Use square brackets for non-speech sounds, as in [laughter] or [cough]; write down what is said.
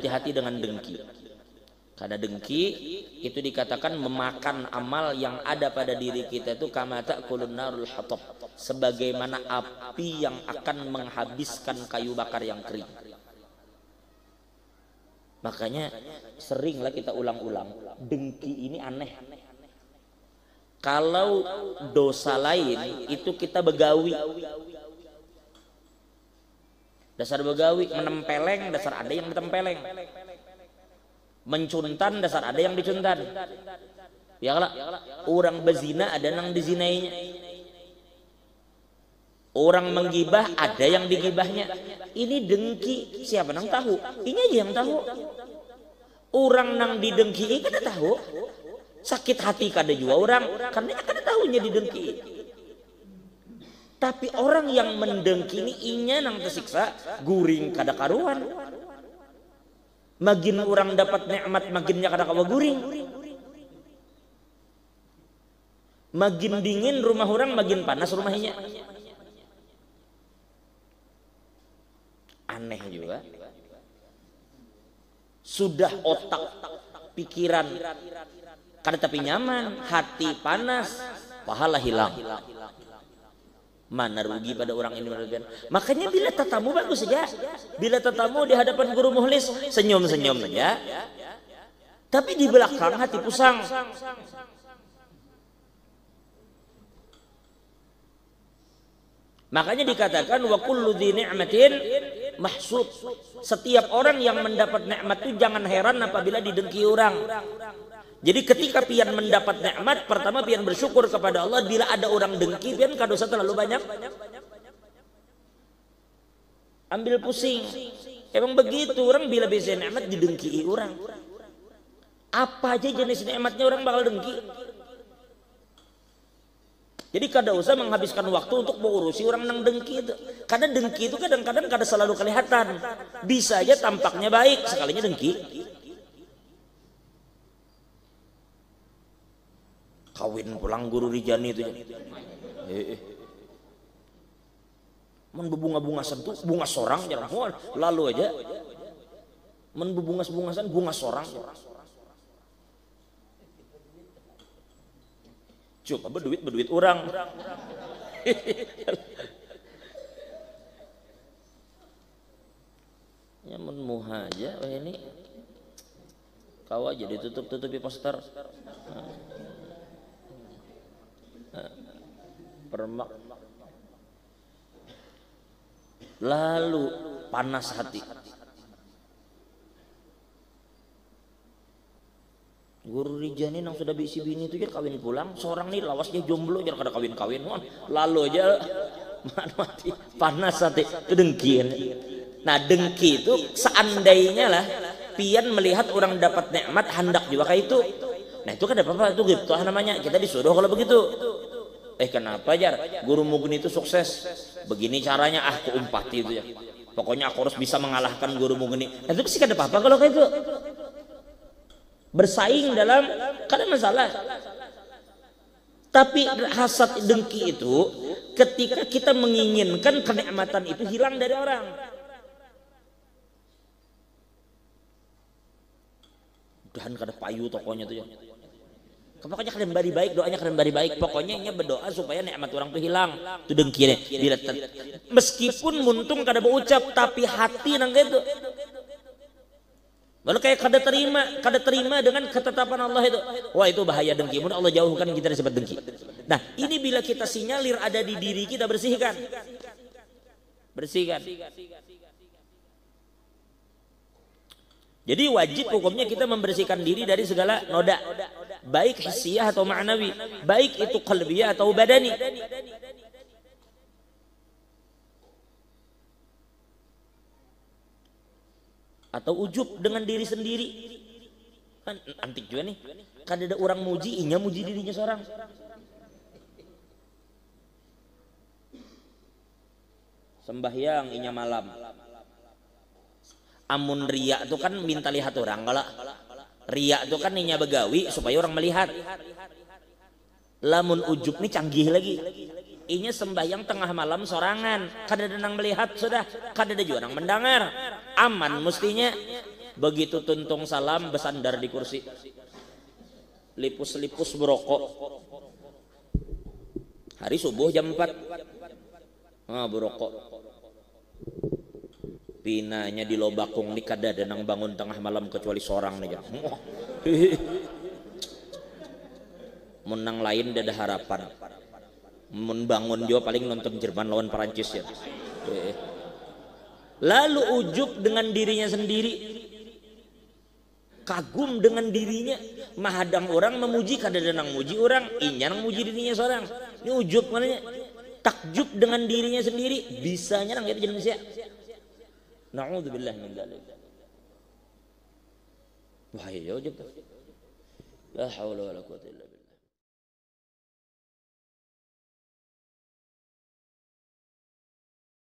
hati-hati dengan dengki. Karena dengki itu dikatakan memakan amal yang ada pada diri kita itu kamata kulunarul narul hatab, sebagaimana api yang akan menghabiskan kayu bakar yang kering. Makanya seringlah kita ulang-ulang, dengki ini aneh. Kalau dosa lain itu kita begawi, dasar begawi menempeleng dasar ada yang ditempeleng mencuntan dasar ada yang dicuntan ya kala orang bezina ada yang dizinainya orang menggibah ada yang digibahnya ini dengki siapa nang tahu ini aja yang tahu orang nang didengki kada tahu sakit hati kada jua orang karena kada tahunya didengki tapi orang yang mendengki ini inya nang tersiksa guring kada karuan. Makin orang dapat nikmat makinnya kada kawa guring. Makin dingin rumah orang makin panas rumahnya. Aneh juga. Sudah otak pikiran kada tapi nyaman, hati panas, pahala hilang mana rugi pada orang ini merugikan. Makanya bila tatamu bagus saja. Ya. Bila tatamu di hadapan guru muhlis senyum-senyum saja. Ya. Tapi di belakang hati pusang. Makanya dikatakan wa kullu dhi ni'matin mahsud. Setiap orang yang mendapat nikmat itu jangan heran apabila didengki orang. Jadi ketika pian mendapat nikmat, pertama pian bersyukur kepada Allah. Bila ada orang dengki, pian kadosa terlalu banyak. Ambil pusing. Emang begitu orang bila bisa nikmat didengki orang. Apa aja jenis nikmatnya orang bakal dengki. Jadi kada usah menghabiskan waktu untuk mengurusi orang nang dengki itu. Karena dengki itu kadang-kadang kada selalu kelihatan. Bisa aja tampaknya baik, sekalinya dengki. Kawin pulang guru Rijani itu. Eh, eh. bunga-bunga sentuh, bunga sorang jarang. Lalu aja. Men bunga-bungasan bunga sorang. Bunga sorang. cuma berduit berduit orang [laughs] ya muhaja wah ini kau aja ditutup tutupi poster permak lalu panas hati Guru Rijani yang sudah bisi bini itu jadi kawin pulang, seorang nih lawas dia jomblo jadi kada kawin kawin lalu aja mati panas sate kedengkian. Nah dengki itu seandainya lah pian melihat orang dapat nikmat hendak juga kayak itu. Nah itu kan ada apa itu gitu namanya kita disuruh kalau begitu. Eh kenapa jar guru mugni itu sukses begini caranya ah keumpati itu ya. Pokoknya aku harus bisa mengalahkan guru mugni. Nah, itu sih kan apa-apa kalau kayak itu bersaing dalam karena masalah tapi hasad dengki itu ketika kita menginginkan kenikmatan itu hilang dari orang Mudahan kada payu tokonya tuh ya. Pokoknya kalian bari baik, doanya kalian bari baik. Pokoknya ini berdoa supaya nikmat orang tuh hilang. Tuh dengkirnya. Bila ter... Meskipun muntung kada berucap, tapi hati nang gitu. Lalu kayak kada terima, kada terima dengan ketetapan Allah itu. Wah itu bahaya dengki. Mudah Allah jauhkan kita dari sifat dengki. Nah ini bila kita sinyalir ada di diri kita bersihkan. Bersihkan. Jadi wajib hukumnya kita membersihkan diri dari segala noda. Baik hisiah atau ma'nawi. Baik itu kalbiyah atau badani. atau ujub dengan diri sendiri kan antik juga nih kan ada orang muji inya muji dirinya seorang sembahyang inya malam amun ria itu kan minta lihat orang kalau ria itu kan inya begawi supaya orang melihat lamun ujub nih canggih lagi inya sembahyang tengah malam sorangan kada denang melihat sudah kada ada juga mendengar aman mestinya begitu tuntung salam bersandar di kursi lipus-lipus berokok hari subuh jam 4 ah berokok pinanya di lobakung ni kada ada bangun tengah malam kecuali seorang aja [laughs] menang lain ada harapan membangun juga paling nonton Jerman lawan Perancis ya eh. lalu ujub dengan dirinya sendiri kagum dengan dirinya mahadang orang memuji kadadanang muji orang inyan muji dirinya seorang ini ujub mananya takjub dengan dirinya sendiri bisa nang kita jenis ya Nauzubillah min dzalik wahai ujub la haula wala quwwata illa billah